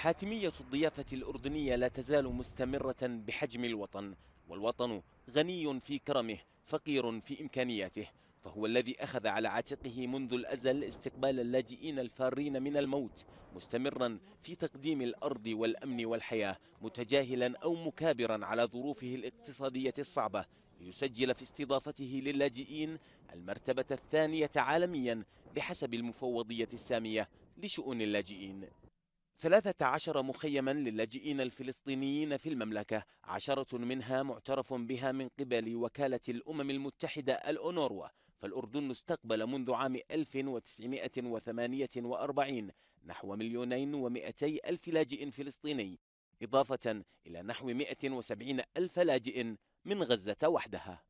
حاتمية الضيافة الأردنية لا تزال مستمرة بحجم الوطن والوطن غني في كرمه فقير في إمكانياته فهو الذي أخذ على عاتقه منذ الأزل استقبال اللاجئين الفارين من الموت مستمرا في تقديم الأرض والأمن والحياة متجاهلا أو مكابرا على ظروفه الاقتصادية الصعبة ليسجل في استضافته للاجئين المرتبة الثانية عالميا بحسب المفوضية السامية لشؤون اللاجئين 13 مخيما للاجئين الفلسطينيين في المملكة عشرة منها معترف بها من قبل وكالة الأمم المتحدة الأونروا فالأردن استقبل منذ عام 1948 نحو مليونين ومئتي ألف لاجئ فلسطيني إضافة إلى نحو 170 ألف لاجئ من غزة وحدها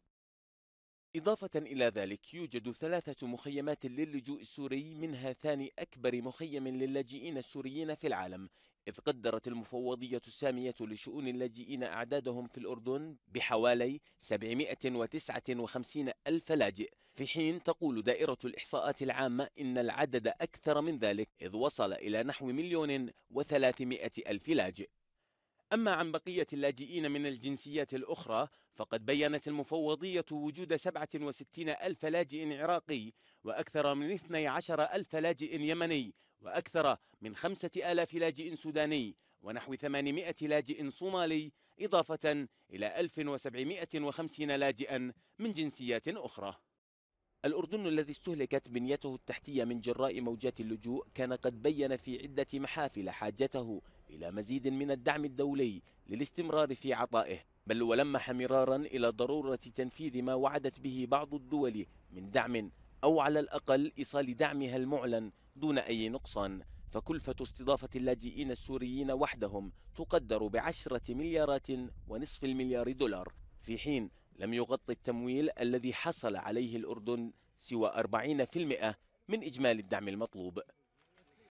إضافة إلى ذلك يوجد ثلاثة مخيمات للجوء السوري منها ثاني أكبر مخيم للاجئين السوريين في العالم إذ قدرت المفوضية السامية لشؤون اللاجئين أعدادهم في الأردن بحوالي 759 ألف لاجئ في حين تقول دائرة الإحصاءات العامة إن العدد أكثر من ذلك إذ وصل إلى نحو مليون وثلاثمائة ألف لاجئ أما عن بقية اللاجئين من الجنسيات الأخرى فقد بيّنت المفوضية وجود 67 ألف لاجئ عراقي وأكثر من 12 ألف لاجئ يمني وأكثر من 5000 لاجئ سوداني ونحو 800 لاجئ صومالي إضافة إلى 1750 لاجئا من جنسيات أخرى الأردن الذي استهلكت بنيته التحتية من جراء موجات اللجوء كان قد بين في عدة محافل حاجته إلى مزيد من الدعم الدولي للاستمرار في عطائه بل ولمح مرارا إلى ضرورة تنفيذ ما وعدت به بعض الدول من دعم أو على الأقل إيصال دعمها المعلن دون أي نقصان فكلفة استضافة اللاجئين السوريين وحدهم تقدر بعشرة مليارات ونصف المليار دولار في حين لم يغطي التمويل الذي حصل عليه الأردن سوى 40% من إجمالي الدعم المطلوب